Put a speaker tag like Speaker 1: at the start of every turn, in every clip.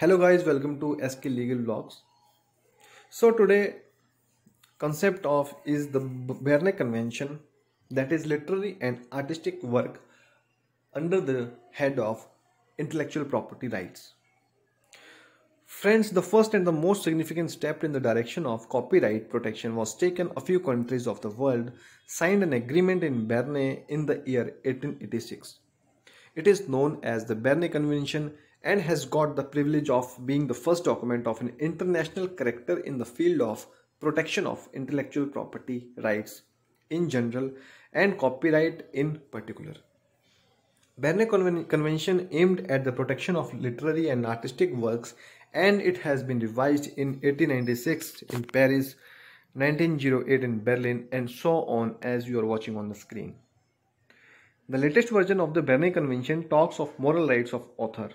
Speaker 1: hello guys welcome to sk legal blogs so today concept of is the berne convention that is literary and artistic work under the head of intellectual property rights friends the first and the most significant step in the direction of copyright protection was taken a few countries of the world signed an agreement in berne in the year 1886 it is known as the Berne Convention and has got the privilege of being the first document of an international character in the field of protection of intellectual property rights in general and copyright in particular. Berne Convention aimed at the protection of literary and artistic works and it has been revised in 1896 in Paris, 1908 in Berlin and so on as you are watching on the screen. The latest version of the Berne Convention talks of moral rights of author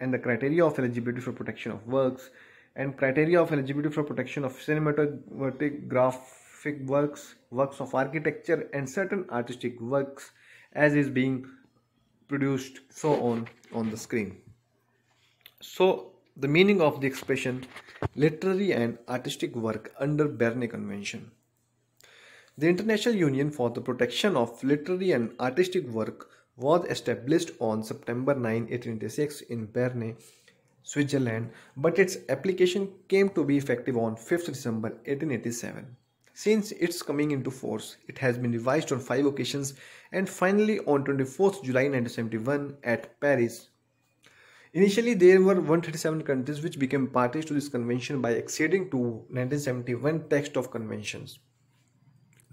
Speaker 1: and the criteria of eligibility for protection of works and criteria of eligibility for protection of cinematographic works, works of architecture and certain artistic works as is being produced so on on the screen. So the meaning of the expression literary and artistic work under Berne Convention the International Union for the Protection of Literary and Artistic Work was established on September 9, 1886 in Berne, Switzerland, but its application came to be effective on 5th December 1887. Since its coming into force, it has been revised on five occasions and finally on 24th July 1971 at Paris. Initially, there were 137 countries which became parties to this convention by acceding to 1971 text of conventions.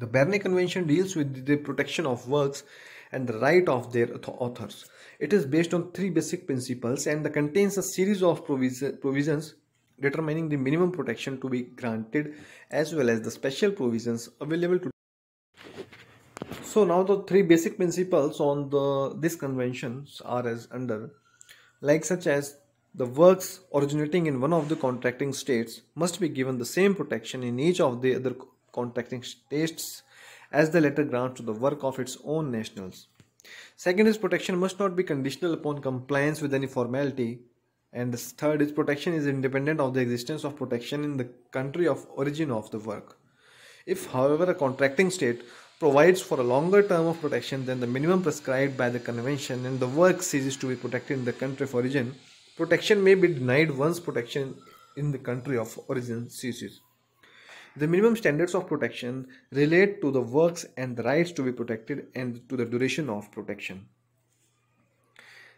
Speaker 1: The Berne Convention deals with the protection of works and the right of their authors. It is based on three basic principles and contains a series of provisions determining the minimum protection to be granted as well as the special provisions available to so now the three basic principles on the this conventions are as under like such as the works originating in one of the contracting states must be given the same protection in each of the other contracting states as the latter grants to the work of its own nationals. Second is protection must not be conditional upon compliance with any formality. And the third is protection is independent of the existence of protection in the country of origin of the work. If, however, a contracting state provides for a longer term of protection than the minimum prescribed by the convention and the work ceases to be protected in the country of origin, protection may be denied once protection in the country of origin ceases. The minimum standards of protection relate to the works and the rights to be protected and to the duration of protection.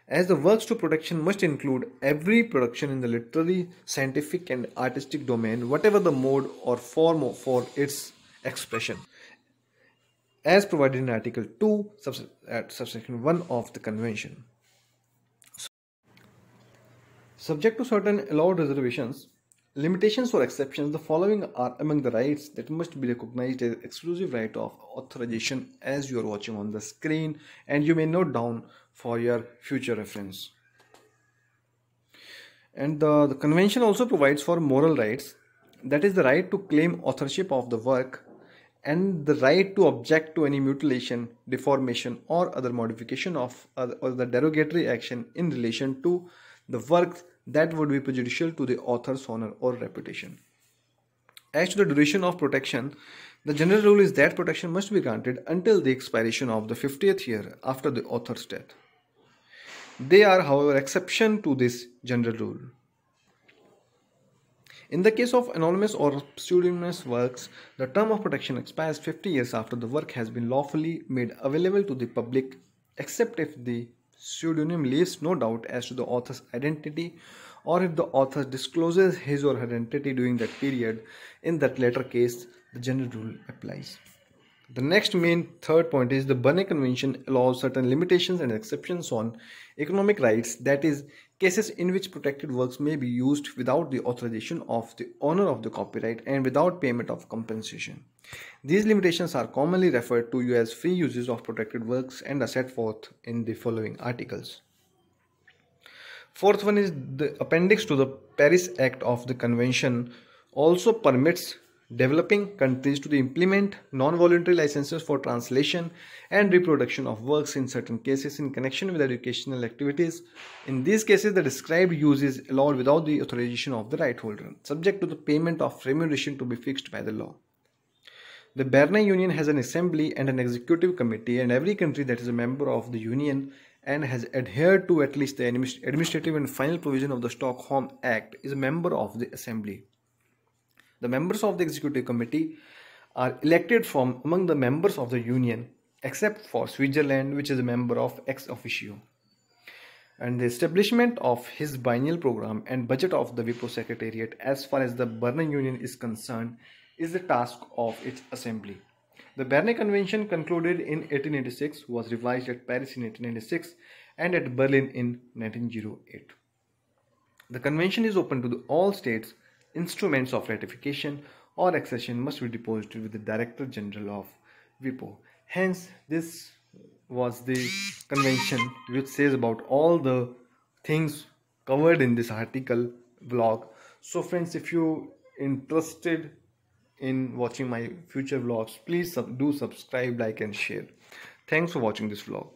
Speaker 1: As the works to protection must include every production in the literary, scientific, and artistic domain, whatever the mode or form for its expression, as provided in Article 2, subsection 1 of the Convention. Subject to certain allowed reservations, Limitations or exceptions The following are among the rights that must be recognized as exclusive right of authorization as you are watching on the screen and you may note down for your future reference. And the, the convention also provides for moral rights that is the right to claim authorship of the work and the right to object to any mutilation, deformation or other modification of or the derogatory action in relation to the work that would be prejudicial to the author's honor or reputation. As to the duration of protection, the general rule is that protection must be granted until the expiration of the 50th year after the author's death. They are, however, exception to this general rule. In the case of anonymous or pseudonymous works, the term of protection expires 50 years after the work has been lawfully made available to the public, except if the pseudonym leaves no doubt as to the author's identity or if the author discloses his or her identity during that period. In that latter case, the general rule applies. The next main third point is the Berne Convention allows certain limitations and exceptions on economic rights, that is, cases in which protected works may be used without the authorization of the owner of the copyright and without payment of compensation. These limitations are commonly referred to as free uses of protected works and are set forth in the following articles. Fourth one is the appendix to the Paris Act of the Convention also permits developing countries to implement non-voluntary licenses for translation and reproduction of works in certain cases in connection with educational activities. In these cases, the described use is allowed without the authorization of the right holder, subject to the payment of remuneration to be fixed by the law. The Berne Union has an assembly and an executive committee and every country that is a member of the union and has adhered to at least the administrative and final provision of the Stockholm Act is a member of the assembly. The members of the executive committee are elected from among the members of the union, except for Switzerland, which is a member of ex officio. And the establishment of his biennial program and budget of the WIPO Secretariat, as far as the Berlin Union is concerned, is the task of its assembly. The Berne Convention, concluded in 1886, was revised at Paris in 1896 and at Berlin in 1908. The convention is open to the, all states instruments of ratification or accession must be deposited with the Director General of WIPO. Hence, this was the convention which says about all the things covered in this article blog. So, friends, if you interested in watching my future vlogs, please do subscribe, like, and share. Thanks for watching this vlog.